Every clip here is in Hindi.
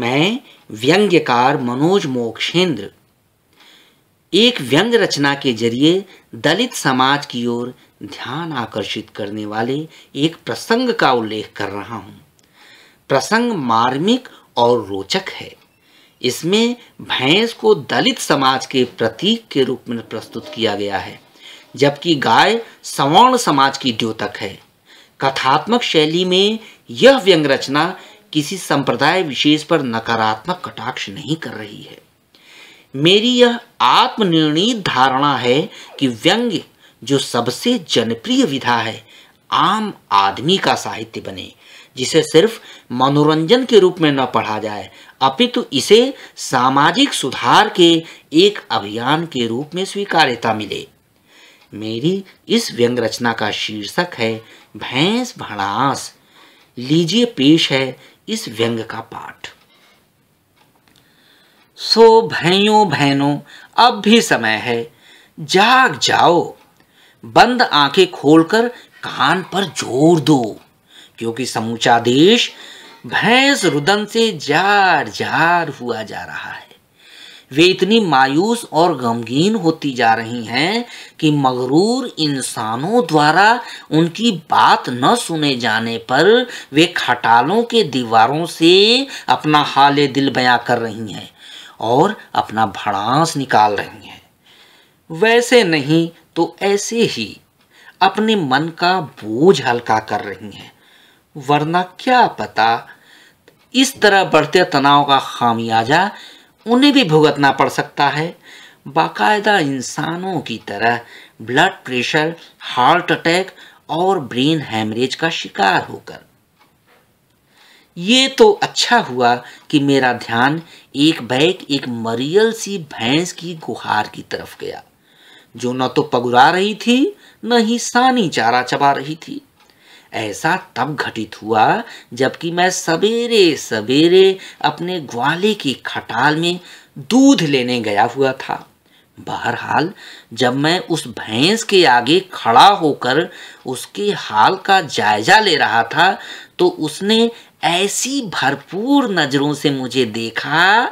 मैं व्यंग्यकार मनोज मोक्षेंद्र एक व्यंग रचना के जरिए दलित समाज की ओर ध्यान आकर्षित करने वाले एक प्रसंग का उल्लेख कर रहा हूं प्रसंग मार्मिक और रोचक है इसमें भैंस को दलित समाज के प्रतीक के रूप में प्रस्तुत किया गया है जबकि गाय सवर्ण समाज की द्योतक है कथात्मक शैली में यह व्यंग रचना किसी संप्रदाय विशेष पर नकारात्मक कटाक्ष नहीं कर रही है मेरी यह आत्मनिर्णीत धारणा है कि व्यंग्य जो सबसे जनप्रिय विधा है आम आदमी का साहित्य बने जिसे सिर्फ मनोरंजन के रूप में न पढ़ा जाए अपितु तो इसे सामाजिक सुधार के एक अभियान के रूप में स्वीकार्यता मिले मेरी इस व्यंग रचना का शीर्षक है भैंस भड़ास लीजिए पेश है इस व्यंग का पाठ सो भैयों बहनों अब भी समय है जाग जाओ बंद आंखें खोलकर कान पर जोर दो क्योंकि समूचा देश भैंस रुदन से जार जार हुआ जा रहा है वे इतनी मायूस और गमगीन होती जा रही हैं कि मगरूर इंसानों द्वारा उनकी बात न सुने जाने पर वे खटालों के दीवारों से अपना हाल दिल बयां कर रही हैं और अपना भड़ास निकाल रही हैं वैसे नहीं तो ऐसे ही अपने मन का बोझ हल्का कर रही हैं वरना क्या पता इस तरह बढ़ते तनाव का खामियाजा उन्हें भी भुगतना पड़ सकता है बाकायदा इंसानों की तरह ब्लड प्रेशर हार्ट अटैक और ब्रेन हैमरेज का शिकार होकर ये तो अच्छा हुआ कि मेरा ध्यान एक बैग एक मरियल सी भैंस की गुहार की तरफ गया जो न तो पगुरा रही थी न ही सानी चारा चबा रही थी ऐसा तब घटित हुआ जबकि मैं सवेरे सवेरे अपने ग्वाले की खटाल में दूध लेने गया हुआ था बहरहाल जब मैं उस भैंस के आगे खड़ा होकर उसके हाल का जायजा ले रहा था तो उसने ऐसी भरपूर नज़रों से मुझे देखा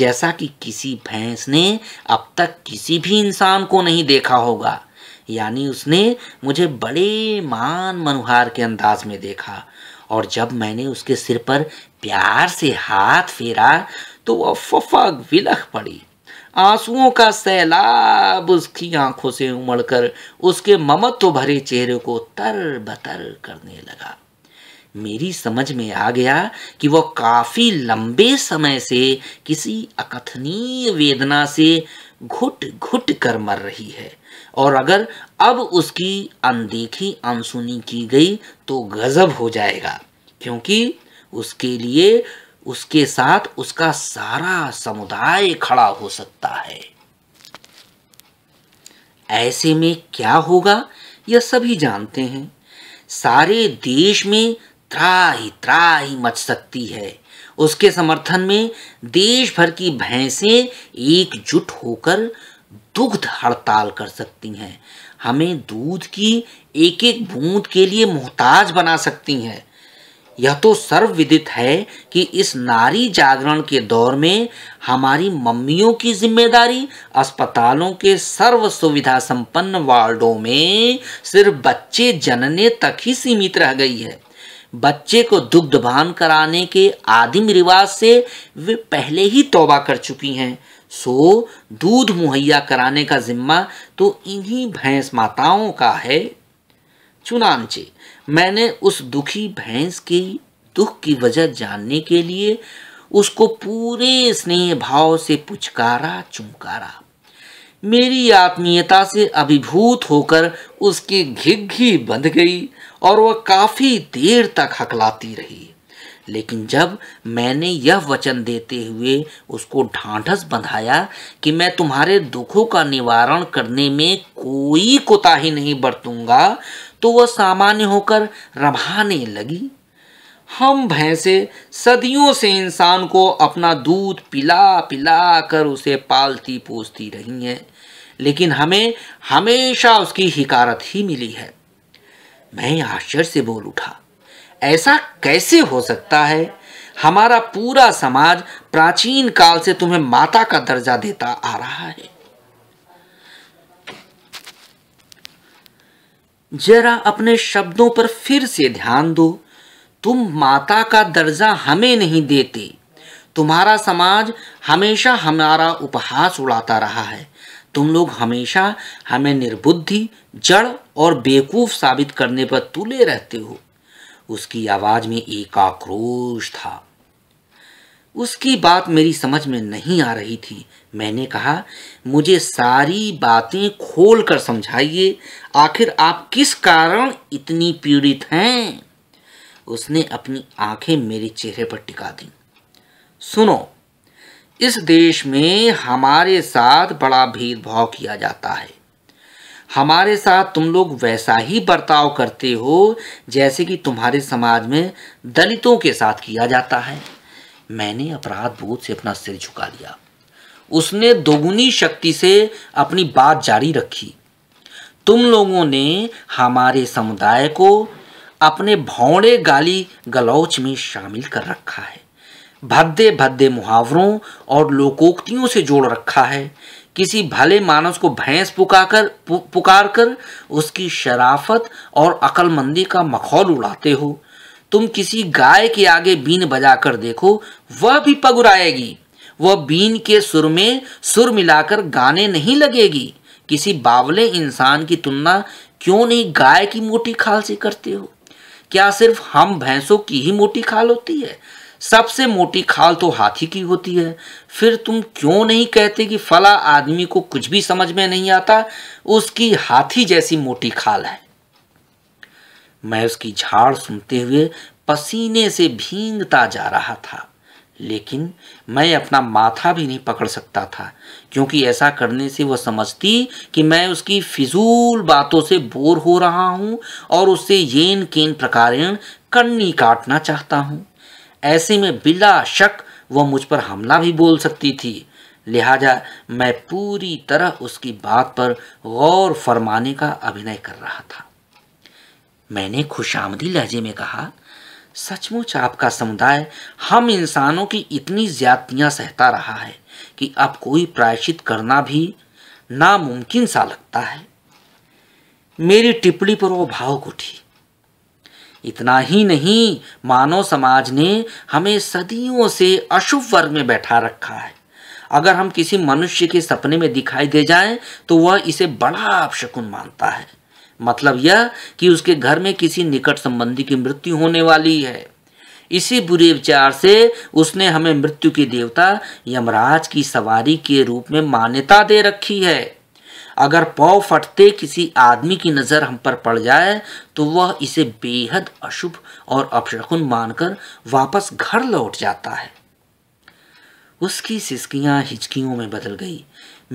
जैसा कि किसी भैंस ने अब तक किसी भी इंसान को नहीं देखा होगा यानी उसने मुझे बड़े मान मनुहार के अंदाज में देखा और जब मैंने उसके सिर पर प्यार से हाथ फेरा तो वह फफक विलख पड़ी आंसुओं का सैलाब उसकी आंखों से उमड़कर उसके ममत्व भरे चेहरे को तर बतर करने लगा मेरी समझ में आ गया कि वह काफी लंबे समय से किसी अकथनीय वेदना से घुट घुट कर मर रही है और अगर अब उसकी अनदेखी अनसुनी की गई तो गजब हो जाएगा क्योंकि उसके लिए उसके साथ उसका सारा समुदाय खड़ा हो सकता है ऐसे में क्या होगा यह सभी जानते हैं सारे देश में त्राही त्राही मच सकती है उसके समर्थन में देश भर की भैंसें एकजुट होकर दुग्ध हड़ताल कर सकती हैं हमें दूध की एक एक बूंद के लिए मोहताज बना सकती हैं यह तो सर्वविदित है कि इस नारी जागरण के दौर में हमारी मम्मियों की जिम्मेदारी अस्पतालों के सर्व सुविधा संपन्न वार्डों में सिर्फ बच्चे जनने तक ही सीमित रह गई है बच्चे को बान कराने के आदिम रिवाज से वे पहले ही तौबा कर चुकी हैं सो दूध मुहैया कराने का जिम्मा तो इन्हीं भैंस माताओं का है चुनानचे मैंने उस दुखी भैंस की दुख की वजह जानने के लिए उसको पूरे स्नेह भाव से पुचकारा चुमकारा मेरी आत्मीयता से अभिभूत होकर उसकी घिघी बंध गई और वह काफ़ी देर तक हकलाती रही लेकिन जब मैंने यह वचन देते हुए उसको ढांढस बंधाया कि मैं तुम्हारे दुखों का निवारण करने में कोई कोताही नहीं बरतूंगा तो वह सामान्य होकर रभाने लगी हम भैंसे सदियों से इंसान को अपना दूध पिला पिला कर उसे पालती पोसती रही हैं लेकिन हमें हमेशा उसकी हिकारत ही मिली है मैं आश्चर्य से बोल उठा ऐसा कैसे हो सकता है हमारा पूरा समाज प्राचीन काल से तुम्हें माता का दर्जा देता आ रहा है जरा अपने शब्दों पर फिर से ध्यान दो तुम माता का दर्जा हमें नहीं देते तुम्हारा समाज हमेशा हमारा उपहास उड़ाता रहा है तुम लोग हमेशा हमें निर्बुद्धि जड़ और बेवकूफ़ साबित करने पर तुले रहते हो उसकी आवाज़ में एक आक्रोश था उसकी बात मेरी समझ में नहीं आ रही थी मैंने कहा मुझे सारी बातें खोल कर समझाइए आखिर आप किस कारण इतनी पीड़ित हैं उसने अपनी आंखें मेरे चेहरे पर टिका दी सुनो इस देश में हमारे साथ बड़ा भेदभाव किया जाता है हमारे साथ तुम लोग वैसा ही बर्ताव करते हो जैसे कि तुम्हारे समाज में दलितों के साथ किया जाता है मैंने अपराध बोध से अपना सिर झुका लिया उसने दोगुनी शक्ति से अपनी बात जारी रखी तुम लोगों ने हमारे समुदाय को अपने भौड़े गाली गलौच में शामिल कर रखा है भद्दे भद्दे मुहावरों और लोकोक्तियों से जोड़ रखा है किसी भले मानस को भैंस पुकार पु, पुकार कर उसकी शराफत और अकलमंदी का मखौल उड़ाते हो तुम किसी गाय के आगे बीन बजाकर देखो वह भी पगुराएगी वह बीन के सुर में सुर मिलाकर गाने नहीं लगेगी किसी बावले इंसान की तुलना क्यों नहीं गाय की मोटी खाल से करते हो क्या सिर्फ हम भैंसों की ही मोटी खाल होती है सबसे मोटी खाल तो हाथी की होती है फिर तुम क्यों नहीं कहते कि फला आदमी को कुछ भी समझ में नहीं आता उसकी हाथी जैसी मोटी खाल है मैं उसकी झाड़ सुनते हुए पसीने से भींगता जा रहा था लेकिन मैं अपना माथा भी नहीं पकड़ सकता था क्योंकि ऐसा करने से वह समझती कि मैं उसकी फिजूल बातों से बोर हो रहा हूं और उससे येन केन प्रकार कन्नी काटना चाहता हूं ऐसे में बिला शक वह मुझ पर हमला भी बोल सकती थी लिहाजा मैं पूरी तरह उसकी बात पर गौर फरमाने का अभिनय कर रहा था मैंने खुशामदी लहजे में कहा सचमुच आपका समुदाय हम इंसानों की इतनी ज्यादतियां सहता रहा है कि अब कोई प्रायश्चित करना भी नामुमकिन सा लगता है मेरी टिप्पणी पर वो भावुक उठी इतना ही नहीं मानव समाज ने हमें सदियों से अशुभ वर्ग में बैठा रखा है अगर हम किसी मनुष्य के सपने में दिखाई दे जाए तो वह इसे बड़ा अपशकुन मानता है मतलब यह कि उसके घर में किसी निकट संबंधी की मृत्यु होने वाली है इसी बुरे विचार से उसने हमें मृत्यु के देवता यमराज की सवारी के रूप में मान्यता दे रखी है अगर पाव फटते किसी आदमी की नज़र हम पर पड़ जाए तो वह इसे बेहद अशुभ और अपशकुन मानकर वापस घर लौट जाता है उसकी सिसकियां हिचकियों में बदल गई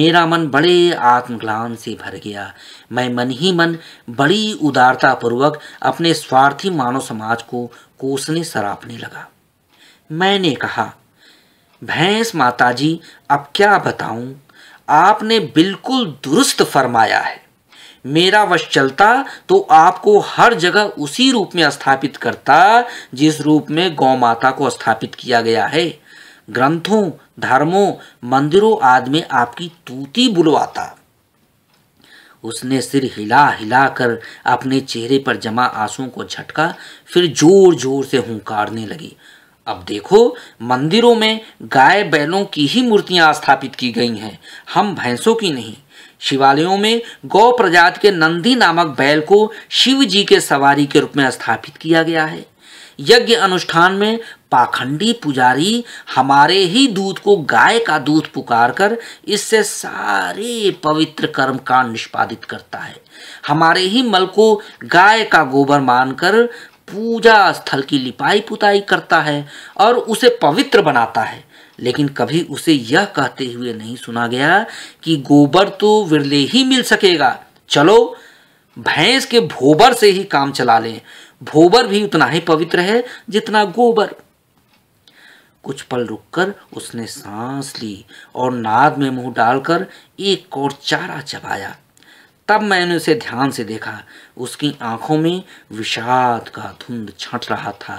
मेरा मन बड़े आत्मग्लान से भर गया मैं मन ही मन बड़ी उदारतापूर्वक अपने स्वार्थी मानव समाज को कोसने सरापने लगा मैंने कहा भैंस माताजी अब क्या बताऊं आपने बिल्कुल दुरुस्त फरमाया है मेरा वश चलता तो आपको हर जगह उसी रूप में स्थापित करता जिस रूप में गौ माता को स्थापित किया गया है ग्रंथों धर्मों मंदिरों आदि में आपकी तूती बुलवाता उसने सिर हिला हिला कर अपने चेहरे पर जमा आंसुओं को झटका फिर जोर जोर से हुंकारने लगी अब देखो मंदिरों में गाय बैलों की ही मूर्तियां स्थापित की गई हैं हम भैंसों की नहीं शिवालयों में गौ प्रजात के नंदी नामक बैल को शिव जी के सवारी के रूप में स्थापित किया गया है यज्ञ अनुष्ठान में पाखंडी पुजारी हमारे ही दूध को गाय का दूध पुकार कर इससे सारे पवित्र कर्म कांड निष्पादित करता है हमारे ही मल को गाय का गोबर मानकर पूजा स्थल की लिपाई पुताई करता है और उसे पवित्र बनाता है लेकिन कभी उसे यह कहते हुए नहीं सुना गया कि गोबर तो विरले ही मिल सकेगा चलो भैंस के भोबर से ही काम चला लें भोबर भी उतना ही पवित्र है जितना गोबर कुछ पल रुककर उसने सांस ली और नाद में मुंह डालकर एक और चारा चबाया तब मैंने उसे ध्यान से देखा उसकी आंखों में विषाद का धुंध छट रहा था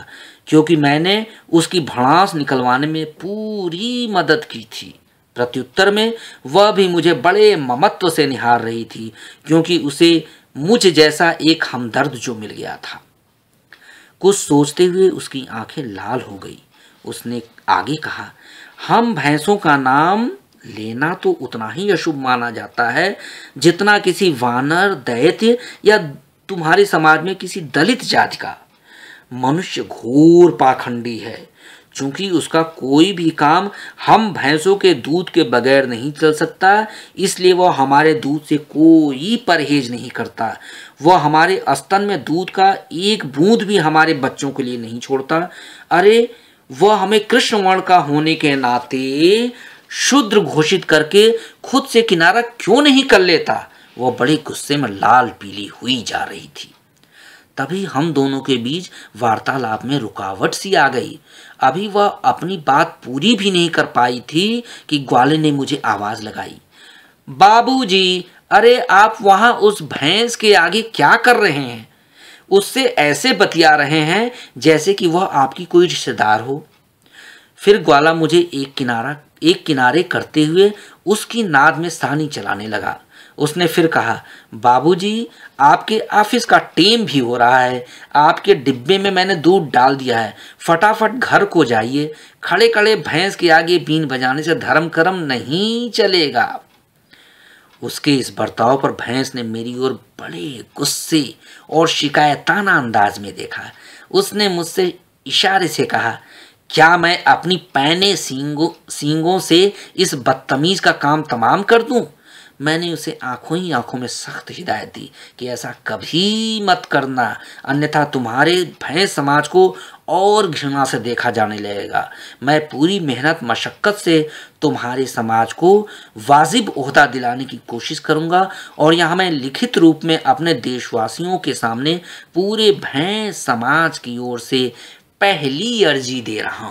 क्योंकि मैंने उसकी भड़ास निकलवाने में पूरी मदद की थी प्रत्युत्तर में वह भी मुझे बड़े ममत्व से निहार रही थी क्योंकि उसे मुझ जैसा एक हमदर्द जो मिल गया था कुछ सोचते हुए उसकी आंखें लाल हो गई उसने आगे कहा हम भैंसों का नाम लेना तो उतना ही अशुभ माना जाता है जितना किसी वानर दैत्य या तुम्हारे समाज में किसी दलित जाति का मनुष्य घोर पाखंडी है चूंकि उसका कोई भी काम हम भैंसों के दूध के बगैर नहीं चल सकता इसलिए वह हमारे दूध से कोई परहेज नहीं करता वह हमारे अस्तन में दूध का एक बूंद भी हमारे बच्चों के लिए नहीं छोड़ता अरे वह हमें कृष्ण वर्ण का होने के नाते शूद्र घोषित करके खुद से किनारा क्यों नहीं कर लेता वह बड़े गुस्से में लाल पीली हुई जा रही थी तभी हम दोनों के बीच वार्तालाप में रुकावट सी आ गई अभी वह अपनी बात पूरी भी नहीं कर पाई थी कि ग्वाले ने मुझे आवाज लगाई बाबूजी अरे आप वहां उस भैंस के आगे क्या कर रहे हैं उससे ऐसे बतिया रहे हैं जैसे कि वह आपकी कोई रिश्तेदार हो फिर ग्वाला मुझे एक किनारा एक किनारे करते हुए उसकी नाद में सानी चलाने लगा उसने फिर कहा बाबूजी आपके ऑफिस का टेम भी हो रहा है आपके डिब्बे में मैंने दूध डाल दिया है फटाफट घर को जाइए खड़े खड़े भैंस के आगे बीन बजाने से धर्म कर्म नहीं चलेगा उसके इस बर्ताव पर भैंस ने मेरी ओर बड़े गुस्से और शिकायताना अंदाज में देखा उसने मुझसे इशारे से कहा क्या मैं अपनी पैने सींगों सींगों से इस बदतमीज का काम तमाम कर दूं? मैंने उसे आंखों ही आंखों में सख्त हिदायत दी कि ऐसा कभी मत करना अन्यथा तुम्हारे भैंस समाज को और घृणा से देखा जाने लगेगा मैं पूरी मेहनत मशक्क़त से तुम्हारे समाज को वाजिब अहदा दिलाने की कोशिश करूंगा और यहाँ मैं लिखित रूप में अपने देशवासियों के सामने पूरे भैंस समाज की ओर से पहली अर्जी दे रहा हूं